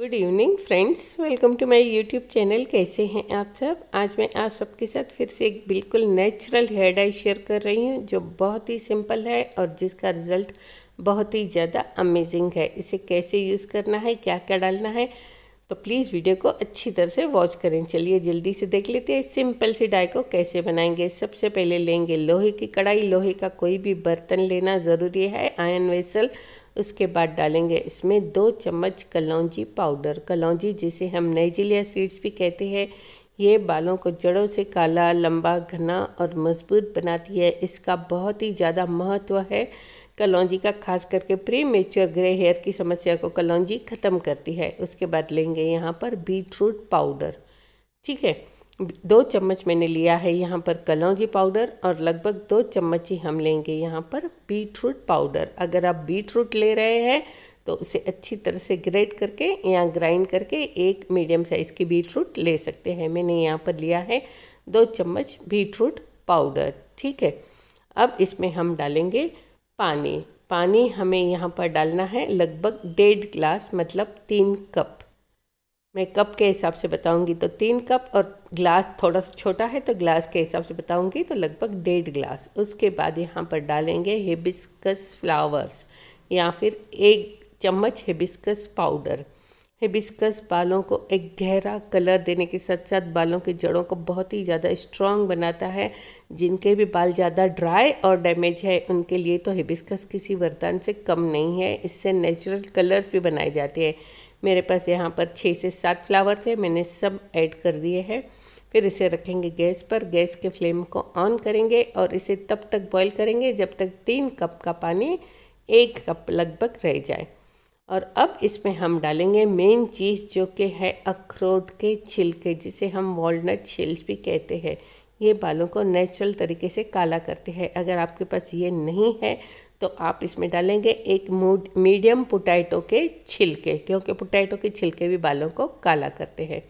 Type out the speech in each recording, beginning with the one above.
good evening friends welcome to my YouTube channel कैसे हैं आप सब आज मैं आप सबके साथ फिर से एक बिल्कुल नेचुरल हेयर डाई शेयर कर रही हूँ जो बहुत ही सिंपल है और जिसका रिज़ल्ट बहुत ही ज़्यादा अमेजिंग है इसे कैसे यूज़ करना है क्या क्या डालना है तो प्लीज़ वीडियो को अच्छी तरह से वॉच करें चलिए जल्दी से देख लेते हैं सिंपल सी डाई को कैसे बनाएंगे सबसे पहले लेंगे लोहे की कढ़ाई लोहे का कोई भी बर्तन लेना ज़रूरी है आयन वेसल उसके बाद डालेंगे इसमें दो चम्मच कलौजी पाउडर कलौजी जिसे हम नाइजीलिया सीड्स भी कहते हैं ये बालों को जड़ों से काला लंबा घना और मजबूत बनाती है इसका बहुत ही ज़्यादा महत्व है कलौजी का खास करके प्री मेच्योर ग्रे हेयर की समस्या को कलौजी ख़त्म करती है उसके बाद लेंगे यहाँ पर बीट रूट पाउडर ठीक है दो चम्मच मैंने लिया है यहाँ पर कलौजी पाउडर और लगभग दो चम्मच ही हम लेंगे यहाँ पर बीट रूट पाउडर अगर आप बीट रूट ले रहे हैं तो उसे अच्छी तरह से ग्रेट करके या ग्राइंड करके एक मीडियम साइज़ की बीट रूट ले सकते हैं मैंने यहाँ पर लिया है दो चम्मच बीट रूट पाउडर ठीक है अब इसमें हम डालेंगे पानी पानी हमें यहाँ पर डालना है लगभग डेढ़ ग्लास मतलब तीन कप मैं कप के हिसाब से बताऊंगी तो तीन कप और ग्लास थोड़ा सा छोटा है तो ग्लास के हिसाब से बताऊंगी तो लगभग डेढ़ ग्लास उसके बाद यहाँ पर डालेंगे हिबिस्कस फ्लावर्स या फिर एक चम्मच हिबिस्कस पाउडर हिबिस्कस बालों को एक गहरा कलर देने के साथ साथ बालों की जड़ों को बहुत ही ज़्यादा स्ट्रॉन्ग बनाता है जिनके भी बाल ज़्यादा ड्राई और डैमेज है उनके लिए तो हिबिस्कस किसी वरदान से कम नहीं है इससे नेचुरल कलर्स भी बनाए जाते हैं मेरे पास यहाँ पर छः से सात फ्लावर्स है मैंने सब ऐड कर दिए हैं फिर इसे रखेंगे गैस पर गैस के फ्लेम को ऑन करेंगे और इसे तब तक बॉईल करेंगे जब तक तीन कप का पानी एक कप लगभग रह जाए और अब इसमें हम डालेंगे मेन चीज़ जो कि है अखरोट के छिलके जिसे हम वॉलट छिल्स भी कहते हैं ये बालों को नेचुरल तरीके से काला करते हैं अगर आपके पास ये नहीं है तो आप इसमें डालेंगे एक मीडियम पोटैटो के छिलके क्योंकि पोटैटो के छिलके भी बालों को काला करते हैं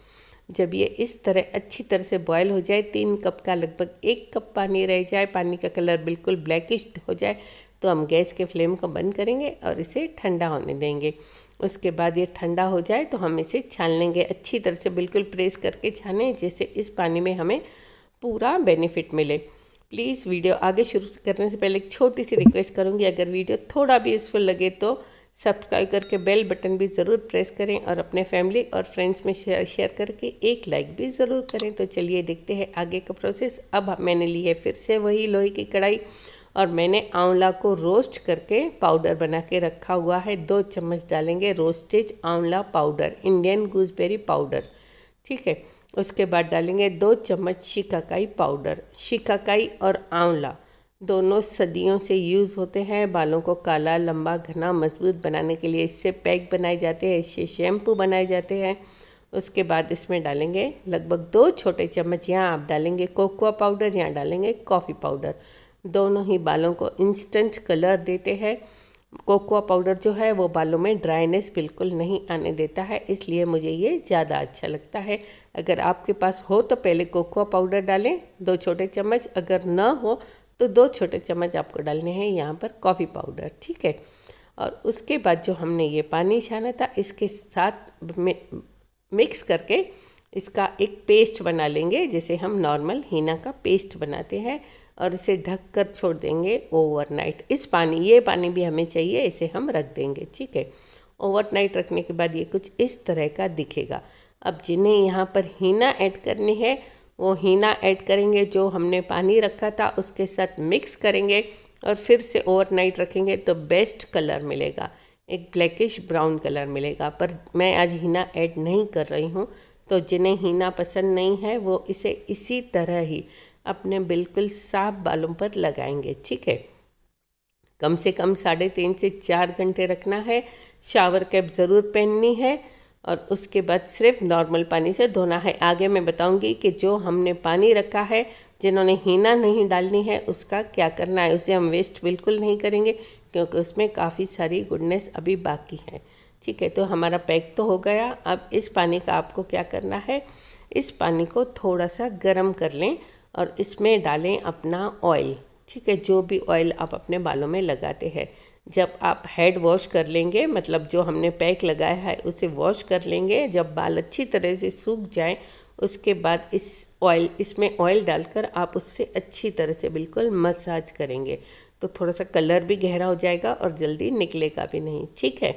जब ये इस तरह अच्छी तरह से बॉयल हो जाए तीन कप का लगभग एक कप पानी रह जाए पानी का कलर बिल्कुल ब्लैकिश हो जाए तो हम गैस के फ्लेम को बंद करेंगे और इसे ठंडा होने देंगे उसके बाद ये ठंडा हो जाए तो हम इसे छान लेंगे अच्छी तरह से बिल्कुल प्रेस करके छानें जैसे इस पानी में हमें पूरा बेनिफिट मिले प्लीज़ वीडियो आगे शुरू करने से पहले एक छोटी सी रिक्वेस्ट करूँगी अगर वीडियो थोड़ा भी यूज़फुल लगे तो सब्सक्राइब करके बेल बटन भी ज़रूर प्रेस करें और अपने फैमिली और फ्रेंड्स में शेयर शेयर करके एक लाइक भी ज़रूर करें तो चलिए देखते हैं आगे का प्रोसेस अब मैंने ली है फिर से वही लोहे की कढ़ाई और मैंने आंवला को रोस्ट करके पाउडर बना के रखा हुआ है दो चम्मच डालेंगे रोस्टेज आंवला पाउडर इंडियन गूसबेरी पाउडर ठीक है उसके बाद डालेंगे दो चम्मच शिकाकाई पाउडर शिकाकाई और आंवला दोनों सदियों से यूज़ होते हैं बालों को काला लंबा घना मजबूत बनाने के लिए इससे पैक बनाए जाते हैं इससे शैम्पू बनाए जाते हैं उसके बाद इसमें डालेंगे लगभग दो छोटे चम्मच यहाँ आप डालेंगे कोकोआ पाउडर यहाँ डालेंगे कॉफ़ी पाउडर दोनों ही बालों को इंस्टेंट कलर देते हैं कोकोआ पाउडर जो है वो बालों में ड्राइनेस बिल्कुल नहीं आने देता है इसलिए मुझे ये ज़्यादा अच्छा लगता है अगर आपके पास हो तो पहले कोकोआ पाउडर डालें दो छोटे चम्मच अगर ना हो तो दो छोटे चम्मच आपको डालने हैं यहाँ पर कॉफ़ी पाउडर ठीक है और उसके बाद जो हमने ये पानी छाना था इसके साथ में मिक्स करके इसका एक पेस्ट बना लेंगे जैसे हम नॉर्मल हीना का पेस्ट बनाते हैं और इसे ढक कर छोड़ देंगे ओवरनाइट इस पानी ये पानी भी हमें चाहिए इसे हम रख देंगे ठीक है ओवरनाइट रखने के बाद ये कुछ इस तरह का दिखेगा अब जिन्हें यहाँ पर हीना ऐड करनी है वो हीना ऐड करेंगे जो हमने पानी रखा था उसके साथ मिक्स करेंगे और फिर से ओवरनाइट रखेंगे तो बेस्ट कलर मिलेगा एक ब्लैकिश ब्राउन कलर मिलेगा पर मैं आज हीना ऐड नहीं कर रही हूँ तो जिन्हें हीना पसंद नहीं है वो इसे इसी तरह ही अपने बिल्कुल साफ बालों पर लगाएंगे ठीक है कम से कम साढ़े तीन से चार घंटे रखना है शावर कैप ज़रूर पहननी है और उसके बाद सिर्फ नॉर्मल पानी से धोना है आगे मैं बताऊंगी कि जो हमने पानी रखा है जिन्होंने हीना नहीं डालनी है उसका क्या करना है उसे हम वेस्ट बिल्कुल नहीं करेंगे क्योंकि उसमें काफ़ी सारी गुडनेस अभी बाकी है ठीक है तो हमारा पैक तो हो गया अब इस पानी का आपको क्या करना है इस पानी को थोड़ा सा गर्म कर लें और इसमें डालें अपना ऑयल ठीक है जो भी ऑयल आप अपने बालों में लगाते हैं जब आप हेड वॉश कर लेंगे मतलब जो हमने पैक लगाया है उसे वॉश कर लेंगे जब बाल अच्छी तरह से सूख जाएं उसके बाद इस ऑयल इसमें ऑयल डालकर आप उससे अच्छी तरह से बिल्कुल मसाज करेंगे तो थोड़ा सा कलर भी गहरा हो जाएगा और जल्दी निकलेगा भी नहीं ठीक है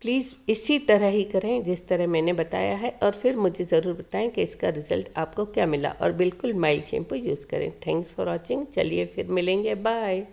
प्लीज़ इसी तरह ही करें जिस तरह मैंने बताया है और फिर मुझे ज़रूर बताएं कि इसका रिज़ल्ट आपको क्या मिला और बिल्कुल माइल्ड शैम्पू यूज़ करें थैंक्स फॉर वॉचिंग चलिए फिर मिलेंगे बाय